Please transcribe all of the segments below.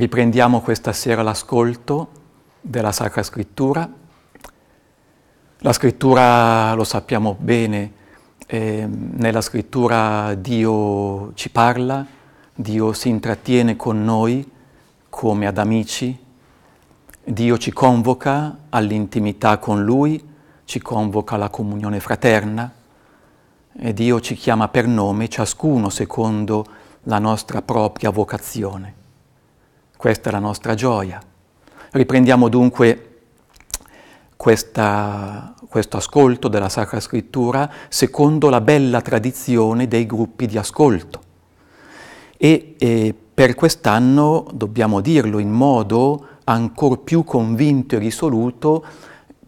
Riprendiamo questa sera l'ascolto della Sacra Scrittura. La Scrittura, lo sappiamo bene, eh, nella Scrittura Dio ci parla, Dio si intrattiene con noi come ad amici, Dio ci convoca all'intimità con Lui, ci convoca alla comunione fraterna e Dio ci chiama per nome, ciascuno secondo la nostra propria vocazione. Questa è la nostra gioia. Riprendiamo dunque questa, questo ascolto della Sacra Scrittura secondo la bella tradizione dei gruppi di ascolto. E eh, per quest'anno, dobbiamo dirlo in modo ancora più convinto e risoluto,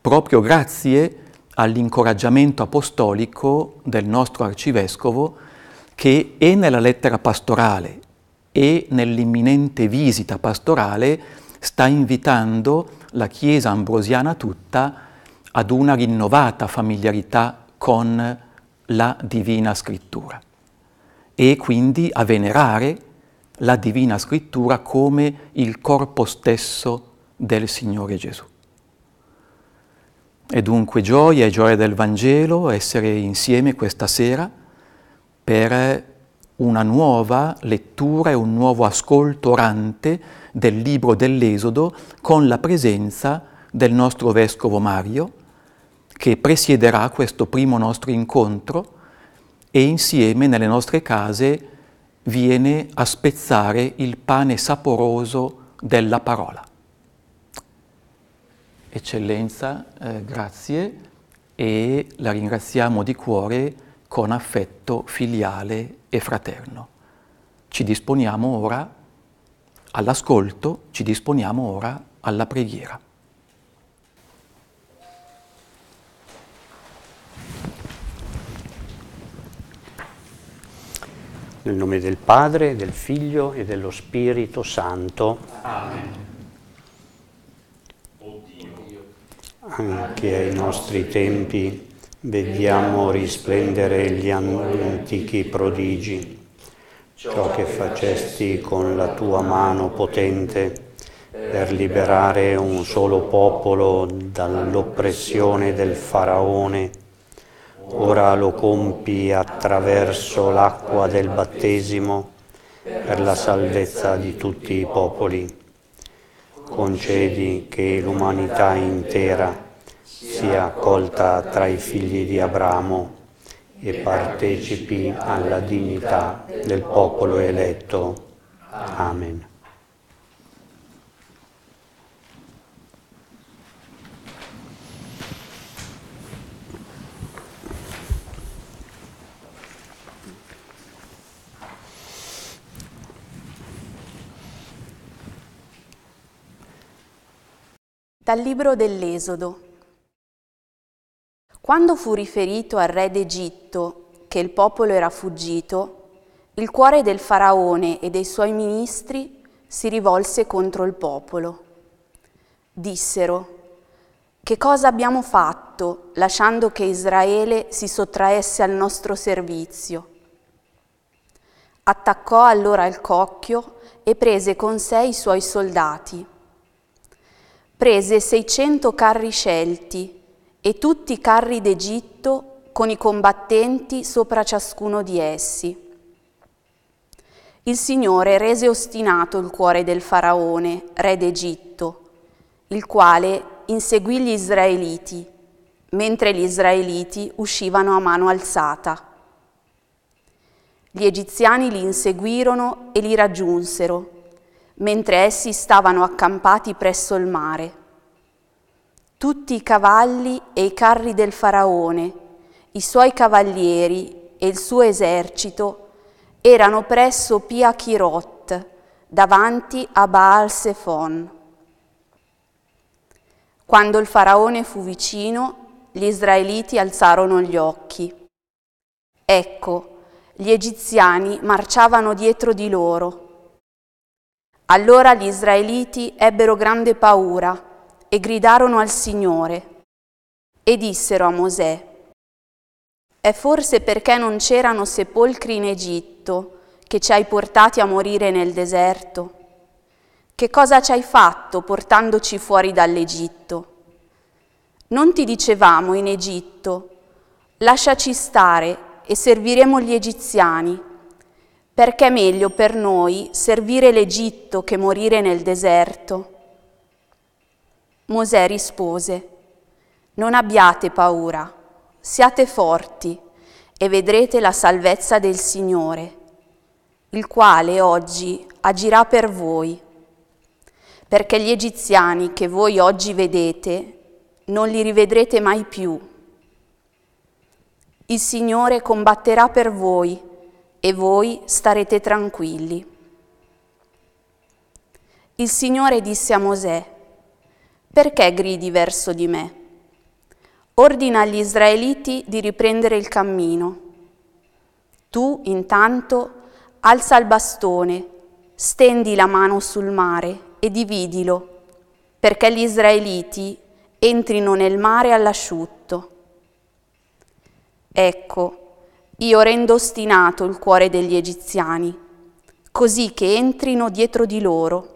proprio grazie all'incoraggiamento apostolico del nostro arcivescovo che è nella lettera pastorale e nell'imminente visita pastorale sta invitando la Chiesa ambrosiana tutta ad una rinnovata familiarità con la Divina Scrittura e quindi a venerare la Divina Scrittura come il corpo stesso del Signore Gesù. E dunque gioia e gioia del Vangelo essere insieme questa sera per una nuova lettura e un nuovo ascolto orante del libro dell'Esodo con la presenza del nostro vescovo Mario, che presiederà questo primo nostro incontro e insieme nelle nostre case viene a spezzare il pane saporoso della parola. Eccellenza, eh, grazie e la ringraziamo di cuore con affetto filiale e fraterno. Ci disponiamo ora all'ascolto, ci disponiamo ora alla preghiera. Nel nome del Padre, del Figlio e dello Spirito Santo. Amen. Anche ai nostri tempi vediamo risplendere gli antichi prodigi, ciò che facesti con la tua mano potente per liberare un solo popolo dall'oppressione del faraone. Ora lo compi attraverso l'acqua del battesimo per la salvezza di tutti i popoli. Concedi che l'umanità intera sia accolta tra i figli di Abramo e partecipi alla dignità del popolo eletto. Amen. Dal libro dell'Esodo quando fu riferito al re d'Egitto che il popolo era fuggito, il cuore del faraone e dei suoi ministri si rivolse contro il popolo. Dissero, che cosa abbiamo fatto lasciando che Israele si sottraesse al nostro servizio? Attaccò allora il cocchio e prese con sé i suoi soldati. Prese 600 carri scelti e tutti i carri d'Egitto con i combattenti sopra ciascuno di essi. Il Signore rese ostinato il cuore del Faraone, re d'Egitto, il quale inseguì gli Israeliti, mentre gli Israeliti uscivano a mano alzata. Gli egiziani li inseguirono e li raggiunsero, mentre essi stavano accampati presso il mare tutti i cavalli e i carri del faraone, i suoi cavalieri e il suo esercito erano presso Pia Chirot, davanti a Baal Sefon. Quando il faraone fu vicino, gli israeliti alzarono gli occhi. Ecco, gli egiziani marciavano dietro di loro. Allora gli israeliti ebbero grande paura e gridarono al Signore e dissero a Mosè, è forse perché non c'erano sepolcri in Egitto che ci hai portati a morire nel deserto? Che cosa ci hai fatto portandoci fuori dall'Egitto? Non ti dicevamo in Egitto, lasciaci stare e serviremo gli egiziani, perché è meglio per noi servire l'Egitto che morire nel deserto. Mosè rispose, Non abbiate paura, siate forti e vedrete la salvezza del Signore, il quale oggi agirà per voi, perché gli egiziani che voi oggi vedete non li rivedrete mai più. Il Signore combatterà per voi e voi starete tranquilli. Il Signore disse a Mosè, perché gridi verso di me? Ordina agli israeliti di riprendere il cammino. Tu, intanto, alza il bastone, stendi la mano sul mare e dividilo, perché gli israeliti entrino nel mare all'asciutto. Ecco, io rendo ostinato il cuore degli egiziani, così che entrino dietro di loro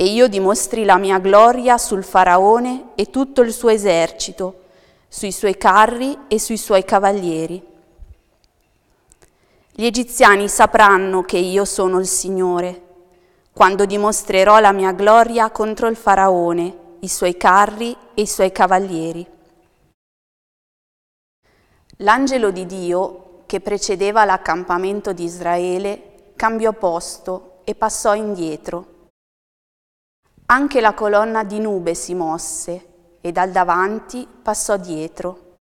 e io dimostri la mia gloria sul faraone e tutto il suo esercito, sui suoi carri e sui suoi cavalieri. Gli egiziani sapranno che io sono il Signore, quando dimostrerò la mia gloria contro il faraone, i suoi carri e i suoi cavalieri. L'angelo di Dio, che precedeva l'accampamento di Israele, cambiò posto e passò indietro anche la colonna di nube si mosse e dal davanti passò dietro.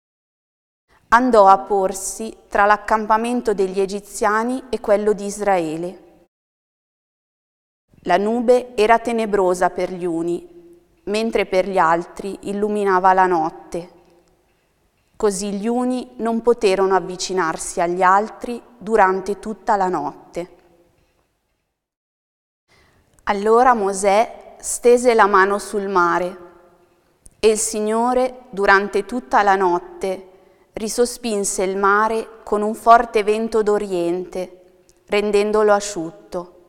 Andò a porsi tra l'accampamento degli egiziani e quello di Israele. La nube era tenebrosa per gli uni, mentre per gli altri illuminava la notte. Così gli uni non poterono avvicinarsi agli altri durante tutta la notte. Allora Mosè stese la mano sul mare e il Signore durante tutta la notte risospinse il mare con un forte vento d'oriente, rendendolo asciutto.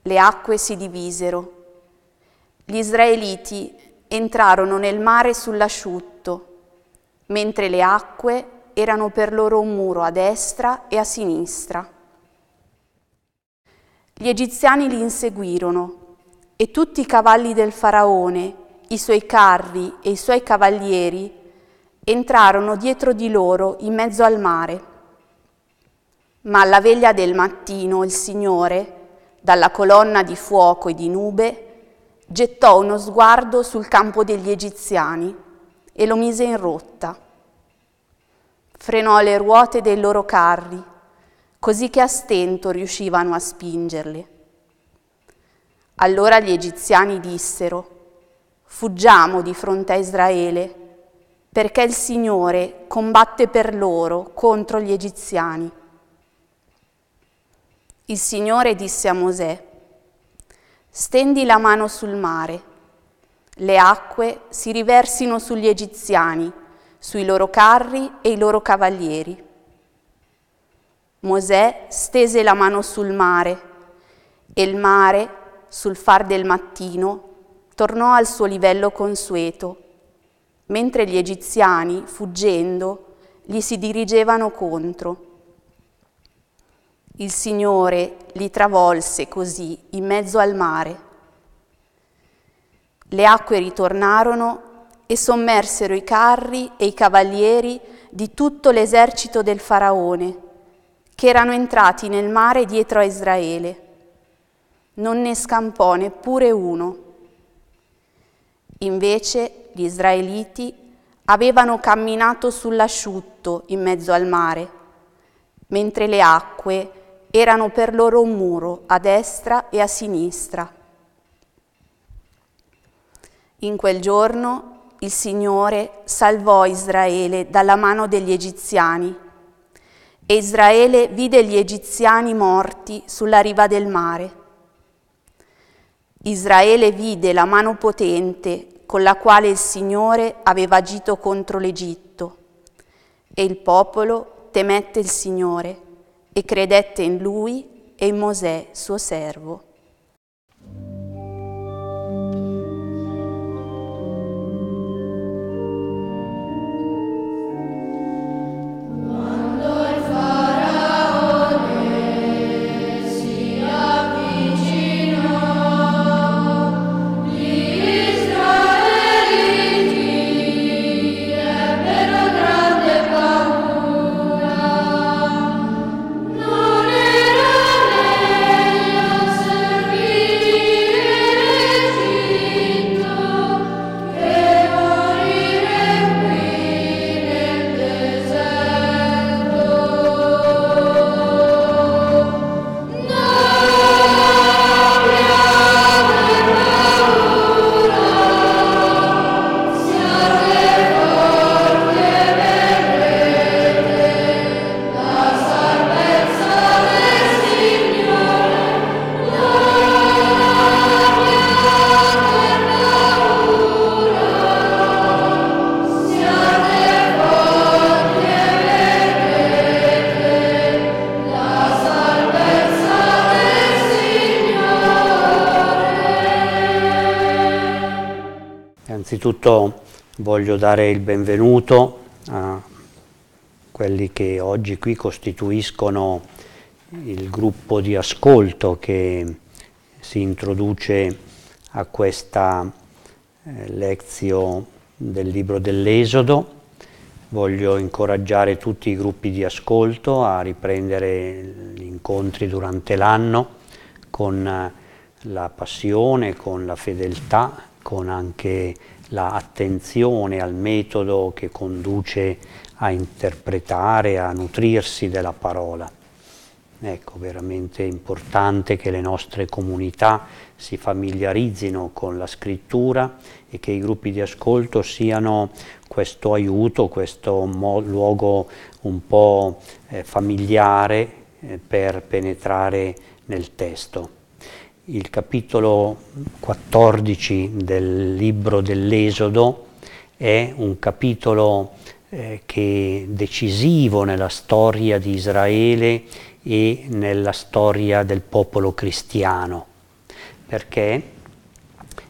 Le acque si divisero. Gli israeliti entrarono nel mare sull'asciutto, mentre le acque erano per loro un muro a destra e a sinistra. Gli egiziani li inseguirono e tutti i cavalli del faraone, i suoi carri e i suoi cavalieri entrarono dietro di loro in mezzo al mare. Ma alla veglia del mattino il Signore, dalla colonna di fuoco e di nube, gettò uno sguardo sul campo degli egiziani e lo mise in rotta. Frenò le ruote dei loro carri, così che a stento riuscivano a spingerle allora gli egiziani dissero, fuggiamo di fronte a Israele, perché il Signore combatte per loro contro gli egiziani. Il Signore disse a Mosè, stendi la mano sul mare, le acque si riversino sugli egiziani, sui loro carri e i loro cavalieri. Mosè stese la mano sul mare e il mare sul far del mattino, tornò al suo livello consueto, mentre gli egiziani, fuggendo, gli si dirigevano contro. Il Signore li travolse così in mezzo al mare. Le acque ritornarono e sommersero i carri e i cavalieri di tutto l'esercito del faraone, che erano entrati nel mare dietro a Israele non ne scampò neppure uno. Invece gli israeliti avevano camminato sull'asciutto in mezzo al mare, mentre le acque erano per loro un muro a destra e a sinistra. In quel giorno il Signore salvò Israele dalla mano degli egiziani e Israele vide gli egiziani morti sulla riva del mare. Israele vide la mano potente con la quale il Signore aveva agito contro l'Egitto e il popolo temette il Signore e credette in lui e in Mosè suo servo. innanzitutto voglio dare il benvenuto a quelli che oggi qui costituiscono il gruppo di ascolto che si introduce a questa eh, lezione del libro dell'Esodo. Voglio incoraggiare tutti i gruppi di ascolto a riprendere gli incontri durante l'anno con eh, la passione, con la fedeltà, con anche l'attenzione la al metodo che conduce a interpretare, a nutrirsi della parola. Ecco, veramente importante che le nostre comunità si familiarizzino con la scrittura e che i gruppi di ascolto siano questo aiuto, questo luogo un po' eh, familiare eh, per penetrare nel testo il capitolo 14 del libro dell'Esodo è un capitolo eh, che è decisivo nella storia di Israele e nella storia del popolo cristiano, perché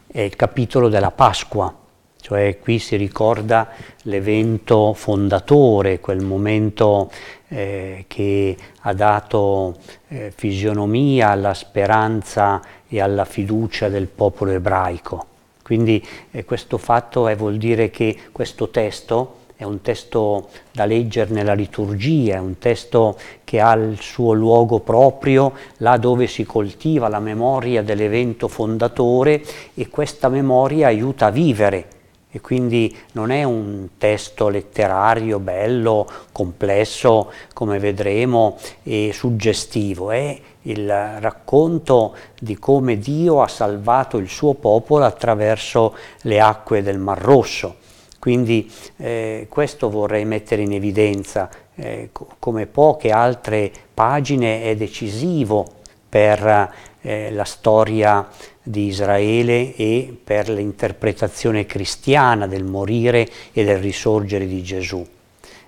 è il capitolo della Pasqua, cioè qui si ricorda l'evento fondatore, quel momento eh, che ha dato eh, fisionomia alla speranza e alla fiducia del popolo ebraico. Quindi eh, questo fatto è, eh, vuol dire che questo testo è un testo da leggere nella liturgia, è un testo che ha il suo luogo proprio là dove si coltiva la memoria dell'evento fondatore e questa memoria aiuta a vivere e quindi non è un testo letterario bello, complesso, come vedremo, e suggestivo, è il racconto di come Dio ha salvato il suo popolo attraverso le acque del Mar Rosso. Quindi eh, questo vorrei mettere in evidenza, eh, co- come poche altre pagine è decisivo per eh, la storia di Israele e per l'interpretazione cristiana del morire e del risorgere di Gesù.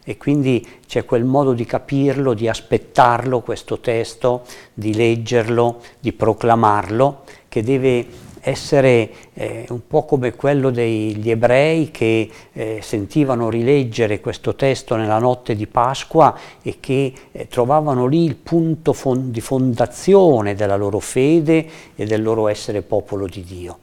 E quindi c'è quel modo di capirlo, di aspettarlo questo testo, di leggerlo, di proclamarlo, che deve essere eh, un po' come quello degli ebrei che eh, sentivano rileggere questo testo nella notte di Pasqua e che eh, trovavano lì il punto fond- di fondazione della loro fede e del loro essere popolo di Dio.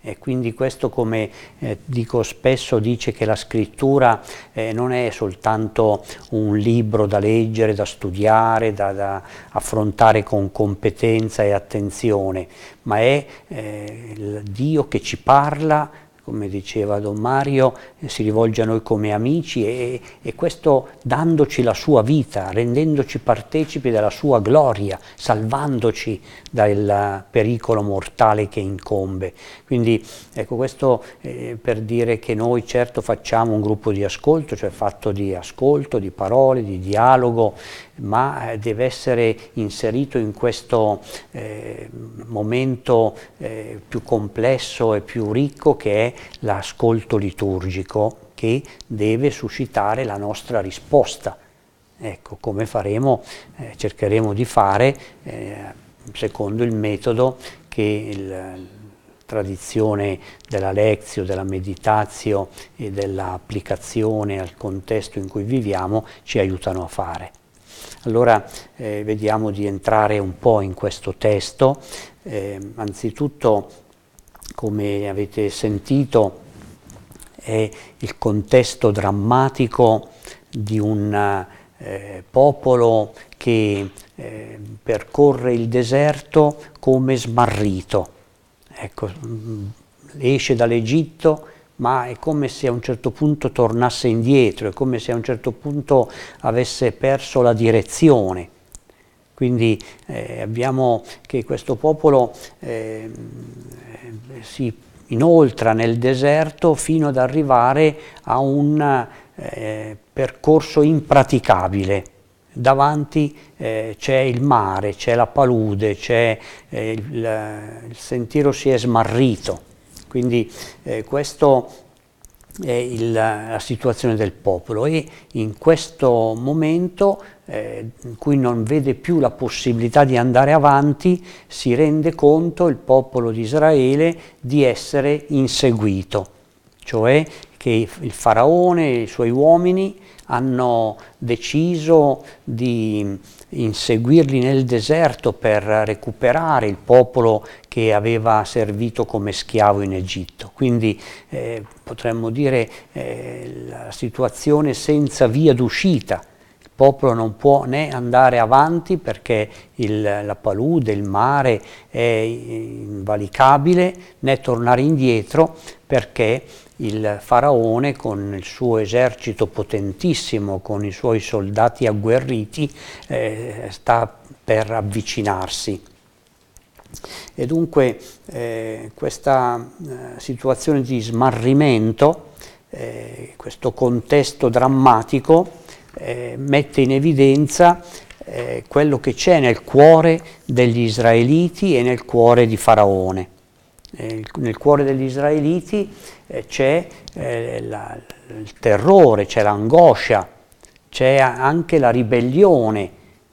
E quindi questo, come eh, dico spesso, dice che la scrittura eh, non è soltanto un libro da leggere, da studiare, da, da affrontare con competenza e attenzione, ma è eh, Dio che ci parla come diceva Don Mario, eh, si rivolge a noi come amici e, e questo dandoci la sua vita, rendendoci partecipi della sua gloria, salvandoci dal pericolo mortale che incombe. Quindi ecco questo eh, per dire che noi certo facciamo un gruppo di ascolto, cioè fatto di ascolto, di parole, di dialogo, ma eh, deve essere inserito in questo eh, momento eh, più complesso e più ricco che è l'ascolto liturgico che deve suscitare la nostra risposta. Ecco, come faremo, eh, cercheremo di fare eh, secondo il metodo che la tradizione della lezio, della meditazio e dell'applicazione al contesto in cui viviamo ci aiutano a fare. Allora eh, vediamo di entrare un po' in questo testo, eh, anzitutto come avete sentito è il contesto drammatico di un eh, popolo che eh, percorre il deserto come smarrito. Ecco, mm, esce dall'Egitto ma è come se a un certo punto tornasse indietro, è come se a un certo punto avesse perso la direzione. Quindi eh, abbiamo che questo popolo eh, si inoltra nel deserto fino ad arrivare a un eh, percorso impraticabile. Davanti eh, c'è il mare, c'è la palude, c'è, eh, il, il sentiero si è smarrito. Quindi eh, questa è il, la situazione del popolo e in questo momento eh, in cui non vede più la possibilità di andare avanti, si rende conto il popolo di Israele di essere inseguito, cioè che il faraone e i suoi uomini hanno deciso di inseguirli nel deserto per recuperare il popolo che aveva servito come schiavo in Egitto. Quindi eh, potremmo dire eh, la situazione senza via d'uscita. Il popolo non può né andare avanti perché il, la palude, il mare è invalicabile, né tornare indietro perché il faraone con il suo esercito potentissimo, con i suoi soldati agguerriti, eh, sta per avvicinarsi. E dunque eh, questa eh, situazione di smarrimento, eh, questo contesto drammatico, eh, mette in evidenza eh, quello che c'è nel cuore degli israeliti e nel cuore di Faraone. Eh, nel cuore degli israeliti c'è la, il terrore, c'è l'angoscia, c'è anche la ribellione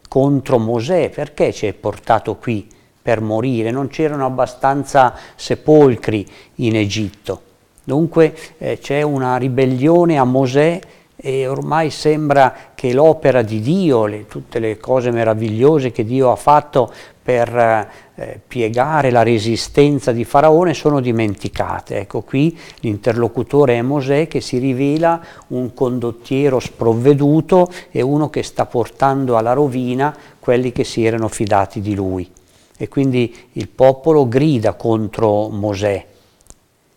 contro Mosè, perché ci è portato qui? per morire, non c'erano abbastanza sepolcri in Egitto. Dunque eh, c'è una ribellione a Mosè e ormai sembra che l'opera di Dio, le, tutte le cose meravigliose che Dio ha fatto per eh, eh piegare la resistenza di Faraone sono dimenticate. Ecco qui l'interlocutore è Mosè che si rivela un condottiero sprovveduto e uno che sta portando alla rovina quelli che si erano fidati di lui. E quindi il popolo grida contro Mosè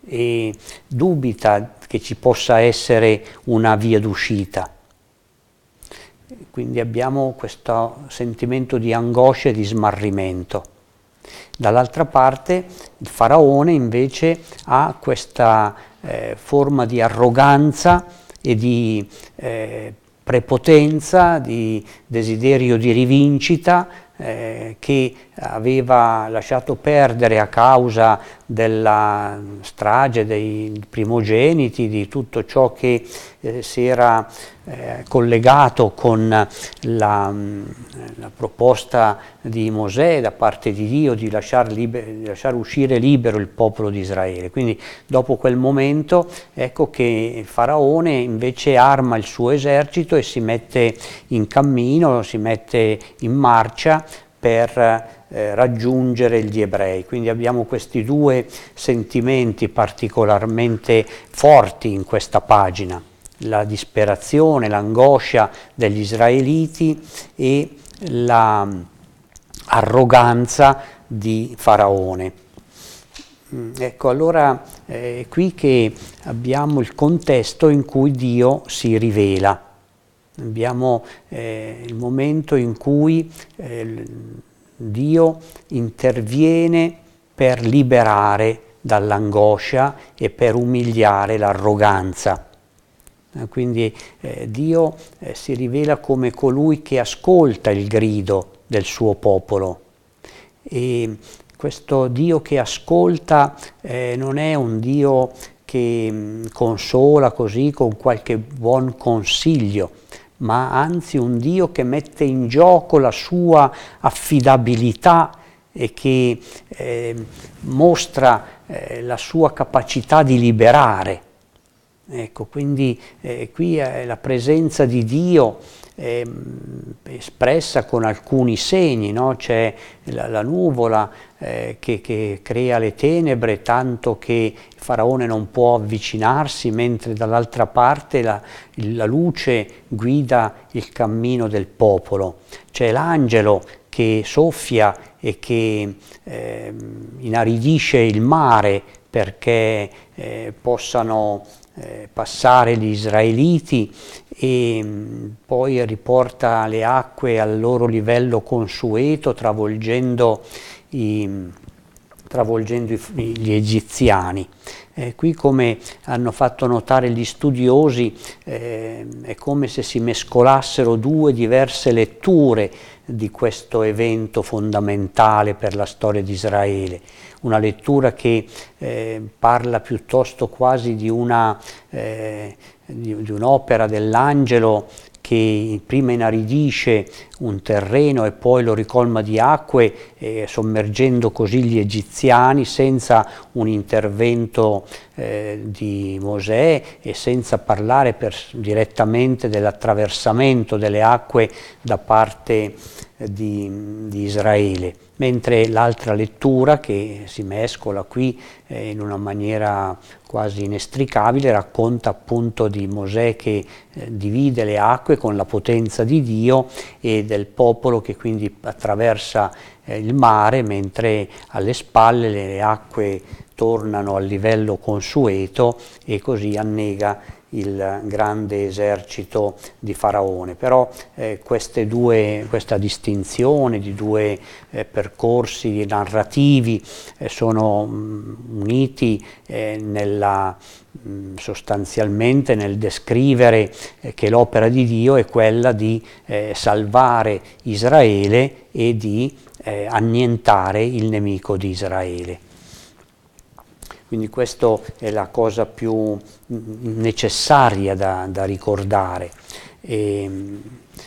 e dubita che ci possa essere una via d'uscita. Quindi abbiamo questo sentimento di angoscia e di smarrimento. Dall'altra parte il faraone invece ha questa eh, forma di arroganza e di eh, prepotenza, di desiderio di rivincita eh, che aveva lasciato perdere a causa della strage dei primogeniti, di tutto ciò che eh, si era eh, collegato con la, mm, la, proposta di Mosè da parte di Dio di lasciare lasciar uscire libero il popolo di Israele. Quindi dopo quel momento ecco che il faraone invece arma il suo esercito e si mette in cammino, si mette in marcia per eh, raggiungere gli ebrei. Quindi abbiamo questi due sentimenti particolarmente forti in questa pagina, la disperazione, l'angoscia degli israeliti e l'arroganza la mm, di Faraone. Mm, ecco, allora eh, è qui che abbiamo il contesto in cui Dio si rivela Abbiamo eh, il momento in cui eh, Dio interviene per liberare dall'angoscia e per umiliare l'arroganza. Eh, quindi eh, Dio eh, si rivela come colui che ascolta il grido del suo popolo. E questo Dio che ascolta eh, non è un Dio che mh, mm, consola così con qualche buon consiglio, ma anzi un Dio che mette in gioco la sua affidabilità e che eh, mostra eh, la sua capacità di liberare. Ecco, quindi eh, qui è la presenza di Dio eh, espressa con alcuni segni, no? c'è la, la nuvola eh, che, che, crea le tenebre tanto che il faraone non può avvicinarsi, mentre dall'altra parte la, la luce guida il cammino del popolo. C'è l'angelo che soffia e che eh, inaridisce il mare perché eh, possano eh, passare gli israeliti e mm, poi riporta le acque al loro livello consueto travolgendo i, mm, travolgendo gli egiziani. Eh, qui come hanno fatto notare gli studiosi eh, è come se si mescolassero due diverse letture di questo evento fondamentale per la storia di Israele, una lettura che eh, parla piuttosto quasi di, una, eh, di, di un'opera dell'angelo che prima inaridisce un terreno e poi lo ricolma di acque, eh, sommergendo così gli egiziani senza un intervento eh, di Mosè e senza parlare per, direttamente dell'attraversamento delle acque da parte di di, di, Israele, mentre l'altra lettura che si mescola qui eh, in una maniera quasi inestricabile racconta appunto di Mosè che eh, divide le acque con la potenza di Dio e del popolo che quindi attraversa eh, il mare mentre alle spalle le acque tornano al livello consueto e così annega il grande esercito di Faraone, però eh, due, questa distinzione di due eh, percorsi narrativi eh, sono mh, mm, uniti eh, nella, mh, mm, sostanzialmente nel descrivere eh, che l'opera di Dio è quella di eh, salvare Israele e di annientare il nemico di Israele. Quindi questa è la cosa più necessaria da, da ricordare. E, ehm,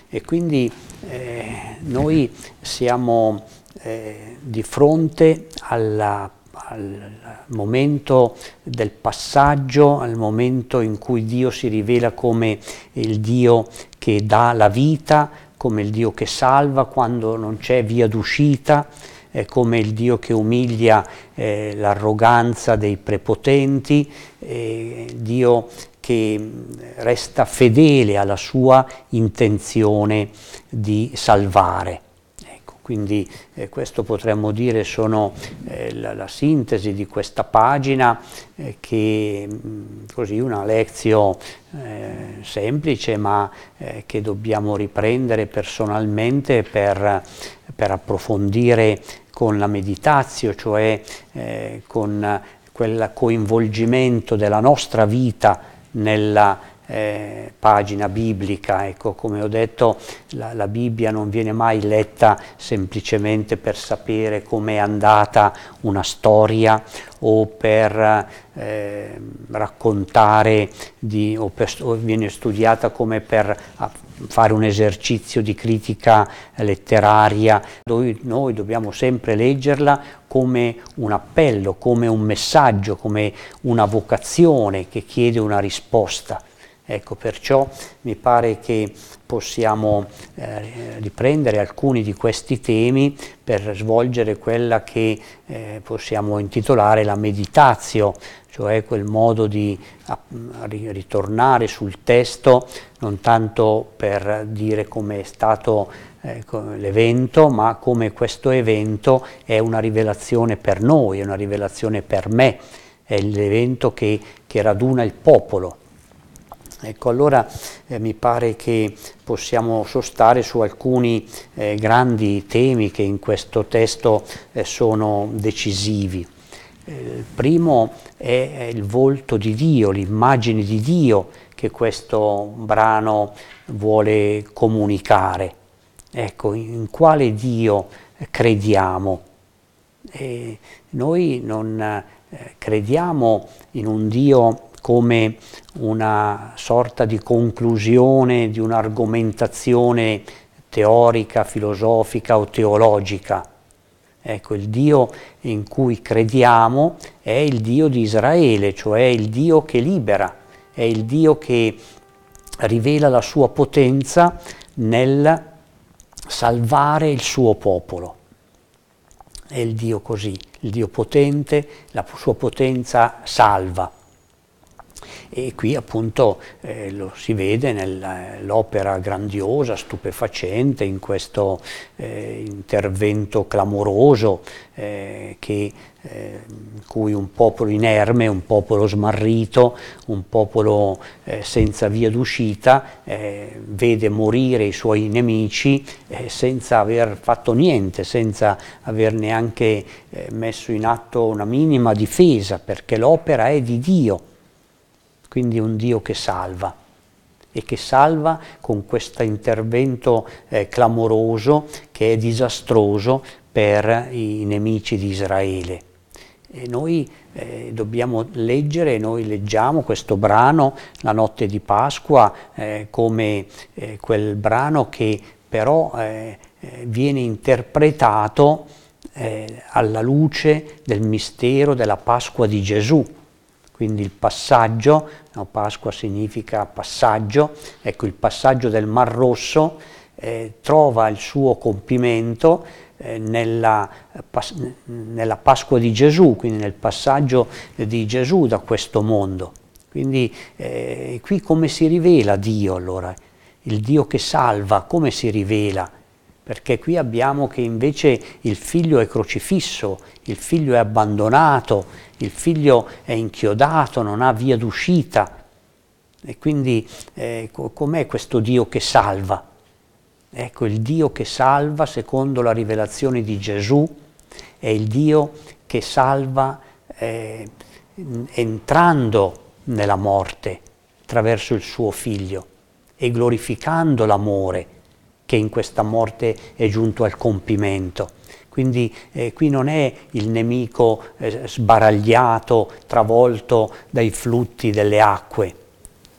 e quindi eh, noi siamo eh, di fronte alla, al momento del passaggio, al momento in cui Dio si rivela come il Dio che dà la vita, come il Dio che salva quando non c'è via d'uscita eh, come il Dio che umilia eh, l'arroganza dei prepotenti, eh, Dio che mm, resta fedele alla sua intenzione di salvare. Ecco, quindi eh, questo potremmo dire sono eh, la, la, sintesi di questa pagina eh, che mm, così una lezione semplice ma che dobbiamo riprendere personalmente per per approfondire con la meditazio, cioè eh, con quel coinvolgimento della nostra vita nella eh, pagina biblica. Ecco, come ho detto, la, la, Bibbia non viene mai letta semplicemente per sapere com'è andata una storia o per eh, raccontare di, o, per, o, viene studiata come per fare un esercizio di critica letteraria, noi, noi dobbiamo sempre leggerla come un appello, come un messaggio, come una vocazione che chiede una risposta. Ecco, perciò mi pare che possiamo eh, riprendere alcuni di questi temi per svolgere quella che eh, possiamo intitolare la meditazio cioè quel modo di ah, ritornare sul testo non tanto per dire come è stato eh, l'evento, ma come questo evento è una rivelazione per noi, è una rivelazione per me, è l'evento che, che raduna il popolo. Ecco, allora eh, mi pare che possiamo sostare su alcuni eh, grandi temi che in questo testo eh, sono decisivi. Il primo è il volto di Dio, l'immagine di Dio che questo brano vuole comunicare. Ecco, in quale Dio crediamo? E noi non eh, crediamo in un Dio come una sorta di conclusione di un'argomentazione teorica, filosofica o teologica Ecco, il Dio in cui crediamo è il Dio di Israele, cioè il Dio che libera, è il Dio che rivela la sua potenza nel salvare il suo popolo. È il Dio così, il Dio potente, la sua potenza salva. E qui appunto eh, lo si vede nell'opera grandiosa, stupefacente, in questo eh, intervento clamoroso eh, che in eh, cui un popolo inerme, un popolo smarrito, un popolo eh, senza via d'uscita, eh, vede morire i suoi nemici eh, senza aver fatto niente, senza aver neanche eh, messo in atto una minima difesa, perché l'opera è di Dio quindi un Dio che salva e che salva con questo intervento eh, clamoroso che è disastroso per i nemici di Israele. E noi eh, dobbiamo leggere, noi leggiamo questo brano, la notte di Pasqua, eh, come eh, quel brano che però eh, eh, viene interpretato alla luce del mistero della Pasqua di Gesù quindi il passaggio, no, Pasqua significa passaggio, ecco il passaggio del Mar Rosso eh, trova il suo compimento eh, nella, eh, pas- nella, Pasqua di Gesù, quindi nel passaggio di Gesù da questo mondo. Quindi eh, qui come si rivela Dio allora? Il Dio che salva, come si rivela? perché qui abbiamo che invece il figlio è crocifisso, il figlio è abbandonato, il figlio è inchiodato, non ha via d'uscita. E quindi eh, com'è questo Dio che salva? Ecco, il Dio che salva, secondo la rivelazione di Gesù, è il Dio che salva eh, entrando nella morte attraverso il suo figlio e glorificando l'amore che in questa morte è giunto al compimento. Quindi eh, qui non è il nemico eh, sbaragliato, travolto dai flutti delle acque,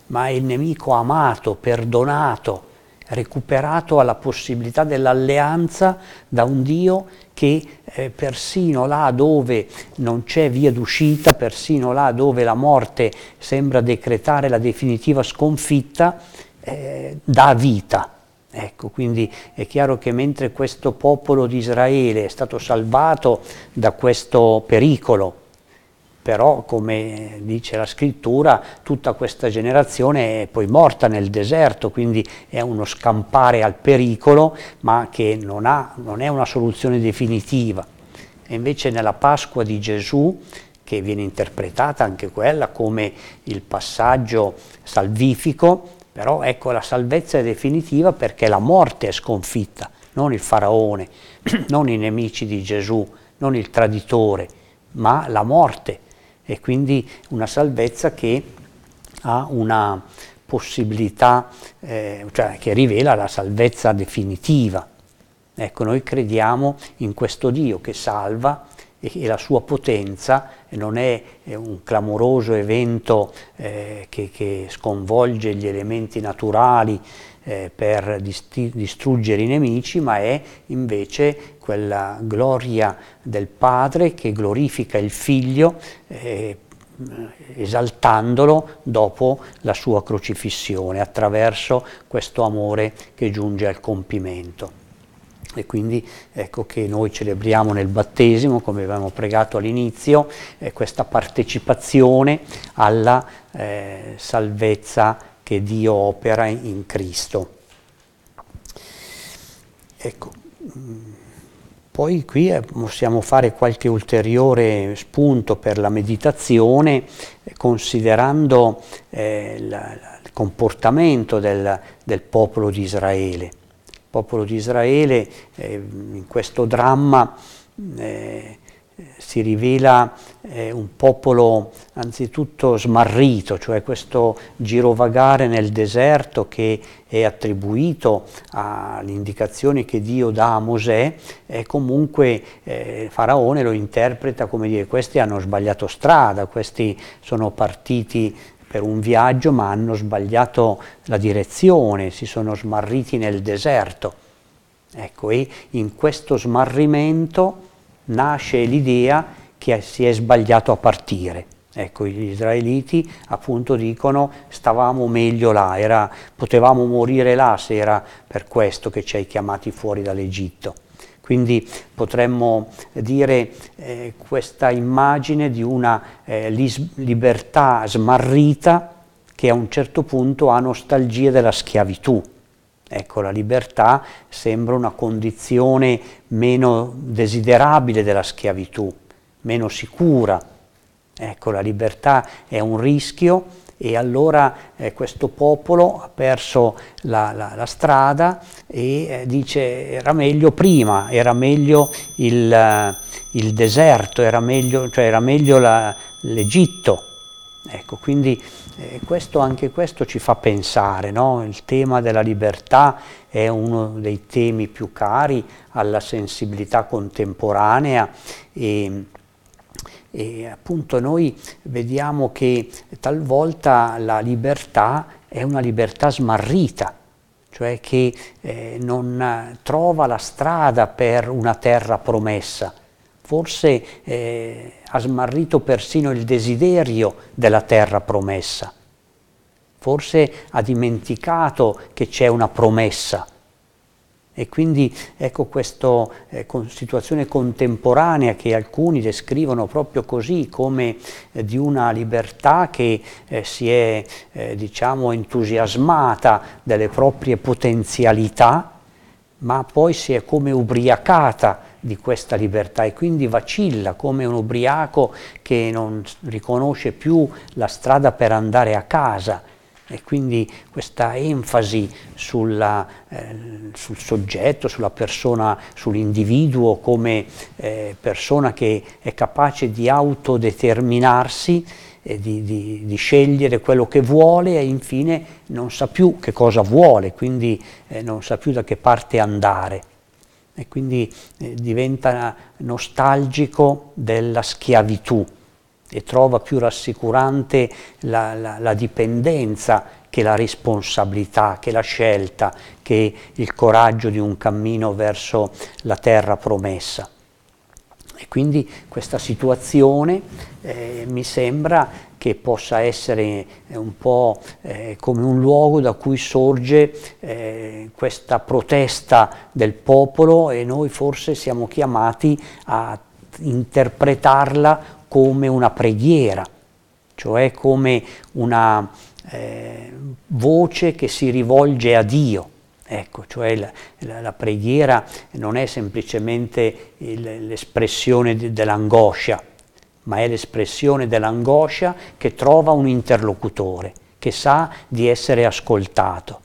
ma è il nemico amato, perdonato, recuperato alla possibilità dell'alleanza da un Dio che eh, persino là dove non c'è via d'uscita, persino là dove la morte sembra decretare la definitiva sconfitta, eh, dà vita. Ecco, quindi è chiaro che mentre questo popolo di Israele è stato salvato da questo pericolo, però come dice la scrittura, tutta questa generazione è poi morta nel deserto, quindi è uno scampare al pericolo, ma che non, ha, non è una soluzione definitiva. E invece nella Pasqua di Gesù che viene interpretata anche quella come il passaggio salvifico, però ecco, la salvezza è definitiva perché la morte è sconfitta, non il faraone, non i nemici di Gesù, non il traditore, ma la morte. E quindi una salvezza che ha una possibilità, eh, cioè che rivela la salvezza definitiva. Ecco, noi crediamo in questo Dio che salva e la sua potenza non è un clamoroso evento eh, che, che, sconvolge gli elementi naturali eh, per disti- distruggere i nemici, ma è invece quella gloria del Padre che glorifica il Figlio eh, esaltandolo dopo la sua crocifissione attraverso questo amore che giunge al compimento. E quindi ecco che noi celebriamo nel battesimo, come avevamo pregato all'inizio, eh, questa partecipazione alla eh, salvezza che Dio opera in Cristo. Ecco, mm, poi qui eh, possiamo fare qualche ulteriore spunto per la meditazione, eh, considerando eh, la, la, il comportamento del, del popolo di Israele popolo di Israele eh, in questo dramma eh, si rivela eh, un popolo anzitutto smarrito, cioè questo girovagare nel deserto che è attribuito all'indicazione che Dio dà a Mosè, e comunque eh, Faraone lo interpreta come dire questi hanno sbagliato strada, questi sono partiti per un viaggio ma hanno sbagliato la direzione, si sono smarriti nel deserto. Ecco, e in questo smarrimento nasce l'idea che si è sbagliato a partire. Ecco, gli israeliti appunto dicono stavamo meglio là, era, potevamo morire là se era per questo che ci hai chiamati fuori dall'Egitto. Quindi potremmo dire eh, questa immagine di una eh, libertà smarrita che a un certo punto ha nostalgia della schiavitù. Ecco, la libertà sembra una condizione meno desiderabile della schiavitù, meno sicura. Ecco, la libertà è un rischio e allora eh, questo popolo ha perso la, la, la strada e eh, dice era meglio prima, era meglio il, eh, il deserto, era meglio, cioè era meglio la, l'Egitto. Ecco, quindi eh, questo, anche questo ci fa pensare, no? il tema della libertà è uno dei temi più cari alla sensibilità contemporanea e, e appunto noi vediamo che talvolta la libertà è una libertà smarrita, cioè che eh, non trova la strada per una terra promessa, forse eh, ha smarrito persino il desiderio della terra promessa, forse ha dimenticato che c'è una promessa e quindi ecco questa eh, con situazione contemporanea che alcuni descrivono proprio così come eh, di una libertà che eh, si è eh, diciamo entusiasmata delle proprie potenzialità, ma poi si è come ubriacata di questa libertà e quindi vacilla come un ubriaco che non riconosce più la strada per andare a casa e quindi questa enfasi sulla, eh, sul soggetto, sulla persona, sull'individuo come eh, persona che è capace di autodeterminarsi, eh, di, di, di, scegliere quello che vuole e infine non sa più che cosa vuole, quindi eh, non sa più da che parte andare e quindi eh, diventa nostalgico della schiavitù e trova più rassicurante la, la, la dipendenza che la responsabilità, che la scelta, che il coraggio di un cammino verso la terra promessa. E quindi questa situazione eh, mi sembra che possa essere eh, un po' eh, come un luogo da cui sorge eh, questa protesta del popolo e noi forse siamo chiamati a interpretarla come una preghiera, cioè come una eh, voce che si rivolge a Dio. Ecco, cioè la, la, la preghiera non è semplicemente il, l'espressione de, dell'angoscia, ma è l'espressione dell'angoscia che trova un interlocutore, che sa di essere ascoltato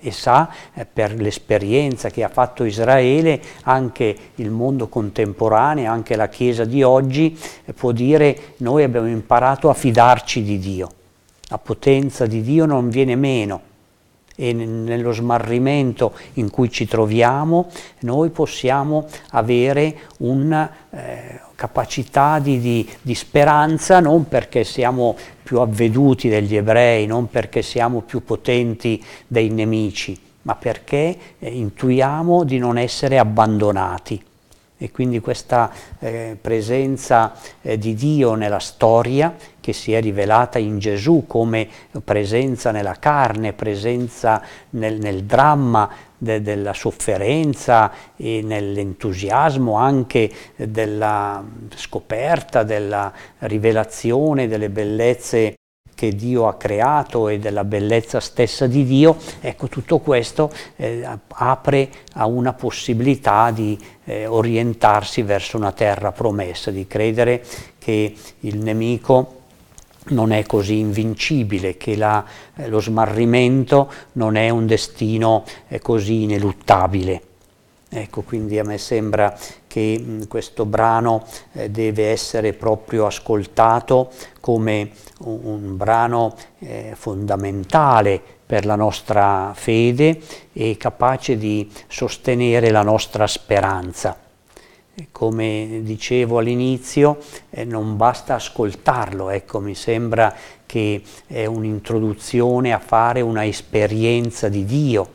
e sa eh, per l'esperienza che ha fatto Israele, anche il mondo contemporaneo, anche la Chiesa di oggi, eh, può dire noi abbiamo imparato a fidarci di Dio. La potenza di Dio non viene meno e nello smarrimento in cui ci troviamo noi possiamo avere una eh, capacità di, di, di speranza non perché siamo più avveduti degli ebrei, non perché siamo più potenti dei nemici, ma perché eh, intuiamo di non essere abbandonati. E quindi questa eh, presenza eh, di Dio nella storia, che si è rivelata in Gesù come presenza nella carne, presenza nel, nel dramma, de, della sofferenza e nell'entusiasmo anche della scoperta, della rivelazione delle bellezze che Dio ha creato e della bellezza stessa di Dio, ecco tutto questo eh, apre a una possibilità di eh, orientarsi verso una terra promessa, di credere che il nemico non è così invincibile, che la, eh, lo smarrimento non è un destino eh, così ineluttabile. Ecco, quindi a me sembra che mh, questo brano eh, deve essere proprio ascoltato come un, un brano eh, fondamentale per la nostra fede e capace di sostenere la nostra speranza. Come dicevo all'inizio, eh, non basta ascoltarlo, ecco, mi sembra che è eh, un'introduzione a fare una esperienza di Dio,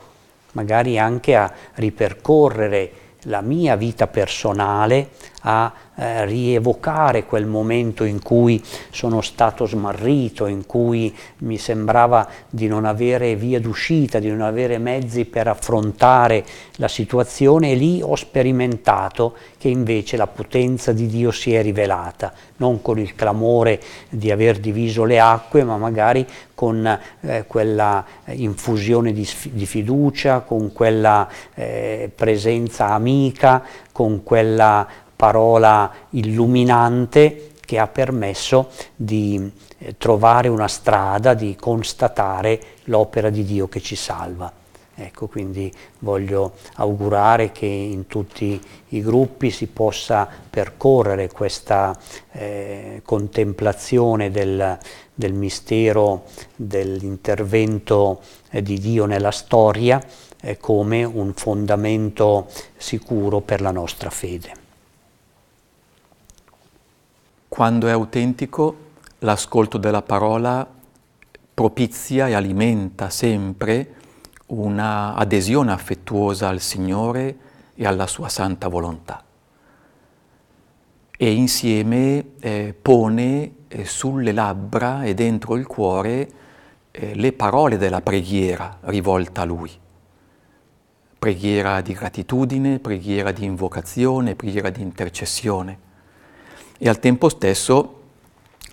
magari anche a ripercorrere la mia vita personale, a eh, rievocare quel momento in cui sono stato smarrito, in cui mi sembrava di non avere via d'uscita, di non avere mezzi per affrontare la situazione e lì ho sperimentato che invece la potenza di Dio si è rivelata, non con il clamore di aver diviso le acque, ma magari con eh, quella eh, infusione di, di, fiducia, con quella eh, presenza amica, con quella parola illuminante che ha permesso di eh, trovare una strada, di constatare l'opera di Dio che ci salva. Ecco, quindi voglio augurare che in tutti i gruppi si possa percorrere questa eh, contemplazione del, del mistero dell'intervento eh, di Dio nella storia eh, come un fondamento sicuro per la nostra fede quando è autentico, l'ascolto della parola propizia e alimenta sempre una adesione affettuosa al Signore e alla sua santa volontà. E insieme eh, pone eh, sulle labbra e dentro il cuore eh, le parole della preghiera rivolta a Lui. Preghiera di gratitudine, preghiera di invocazione, preghiera di intercessione e al tempo stesso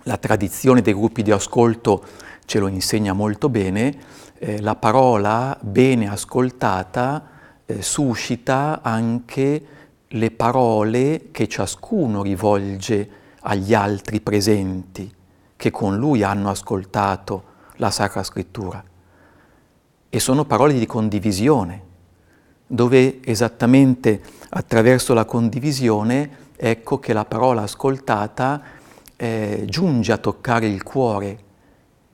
la tradizione dei gruppi di ascolto ce lo insegna molto bene, eh, la parola bene ascoltata eh, suscita anche le parole che ciascuno rivolge agli altri presenti, che con lui hanno ascoltato la Sacra Scrittura. E sono parole di condivisione, dove esattamente attraverso la condivisione ecco che la parola ascoltata eh, giunge a toccare il cuore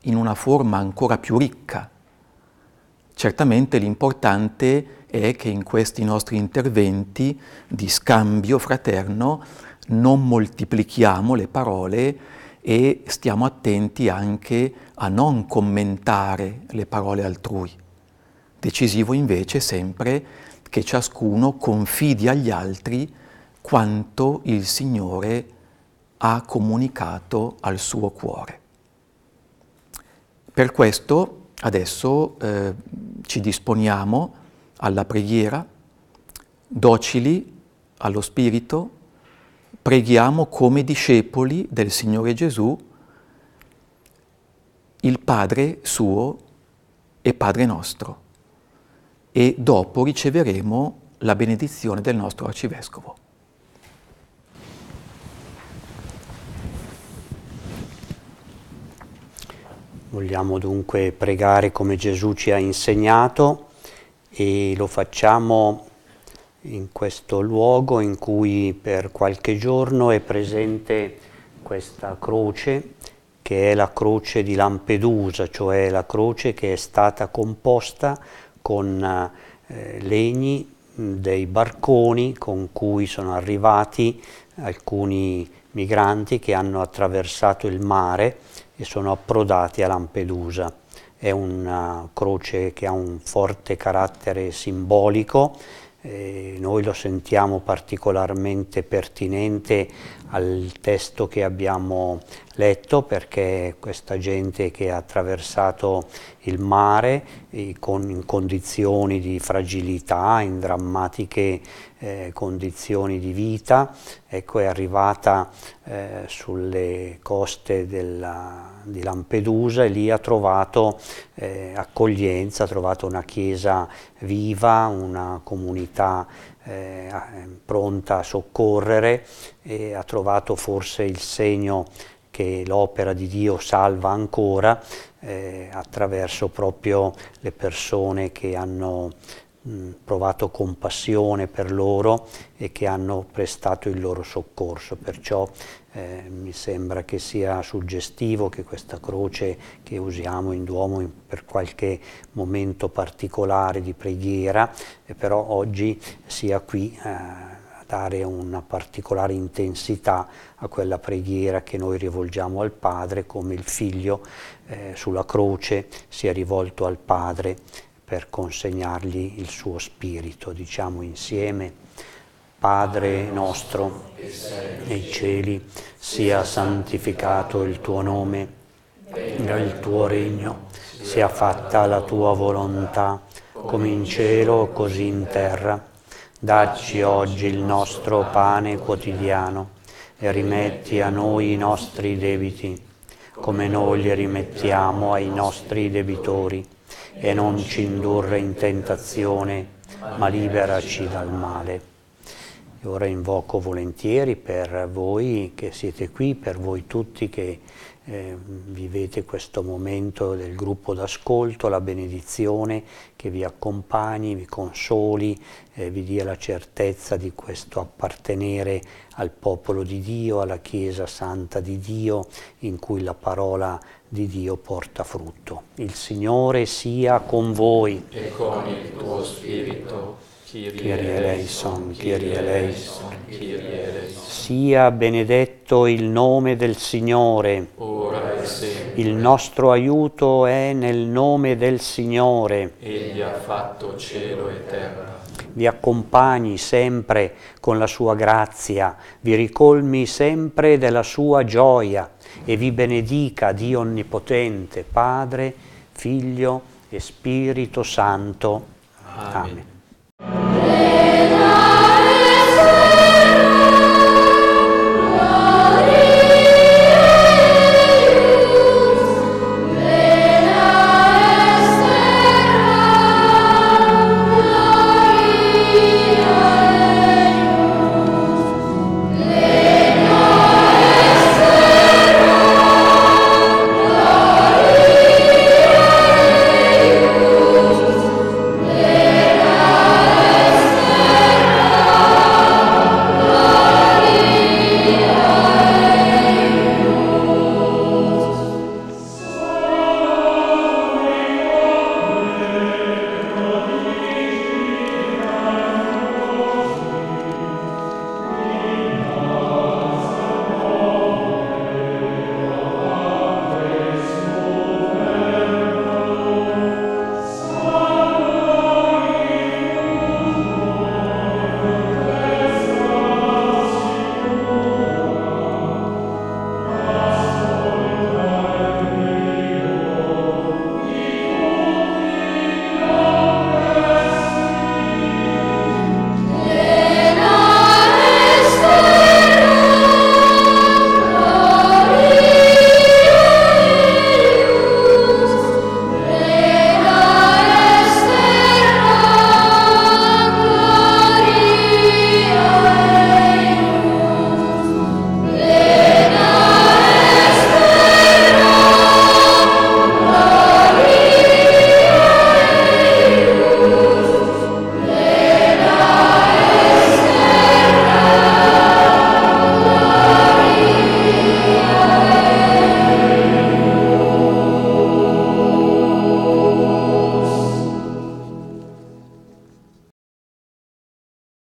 in una forma ancora più ricca. Certamente l'importante è che in questi nostri interventi di scambio fraterno non moltiplichiamo le parole e stiamo attenti anche a non commentare le parole altrui. Decisivo invece sempre che ciascuno confidi agli altri quanto il Signore ha comunicato al suo cuore. Per questo adesso eh, ci disponiamo alla preghiera, docili allo Spirito, preghiamo come discepoli del Signore Gesù, il Padre suo e Padre nostro, e dopo riceveremo la benedizione del nostro arcivescovo. Vogliamo dunque pregare come Gesù ci ha insegnato e lo facciamo in questo luogo in cui per qualche giorno è presente questa croce che è la croce di Lampedusa, cioè la croce che è stata composta con eh, legni dei barconi con cui sono arrivati alcuni migranti che hanno attraversato il mare e sono approdati a Lampedusa. È una croce che ha un forte carattere simbolico, eh, noi lo sentiamo particolarmente pertinente al testo che abbiamo letto perché questa gente che ha attraversato il mare in condizioni di fragilità, in drammatiche eh, condizioni di vita, ecco, è arrivata eh, sulle coste della, di Lampedusa e lì ha trovato eh, accoglienza, ha trovato una chiesa viva, una comunità eh, pronta a soccorrere e ha trovato forse il segno che l'opera di Dio salva ancora eh, attraverso proprio le persone che hanno Mm, provato compassione per loro e che hanno prestato il loro soccorso. Perciò eh, mi sembra che sia suggestivo che questa croce che usiamo in Duomo in, per qualche momento particolare di preghiera, eh, però oggi sia qui. Eh, dare una particolare intensità a quella preghiera che noi rivolgiamo al Padre, come il figlio eh, sulla croce si è rivolto al Padre per consegnargli il suo spirito. Diciamo insieme, Padre nostro, nei cieli, sia santificato il tuo nome, il tuo regno, sia fatta la tua volontà, come in cielo, così in terra. Dacci oggi il nostro pane quotidiano e rimetti a noi i nostri debiti, come noi li rimettiamo ai nostri debitori e non ci indurre in tentazione, ma liberaci dal male. E ora invoco volentieri per voi che siete qui, per voi tutti che eh, vivete questo momento del gruppo d'ascolto, la benedizione che vi accompagni, vi consoli, eh, vi dia la certezza di questo appartenere al popolo di Dio, alla Chiesa Santa di Dio, in cui la parola di Dio porta frutto. Il Signore sia con voi. E con il tuo spirito. Kyrie eleison, Kyrie eleison, Kyrie eleison. Sia benedetto il nome del Signore. Oh il nostro aiuto è nel nome del Signore. Egli ha fatto cielo e terra. Vi accompagni sempre con la sua grazia, vi ricolmi sempre della sua gioia e vi benedica Dio Onnipotente, Padre, Figlio e Spirito Santo. Amen. Amen.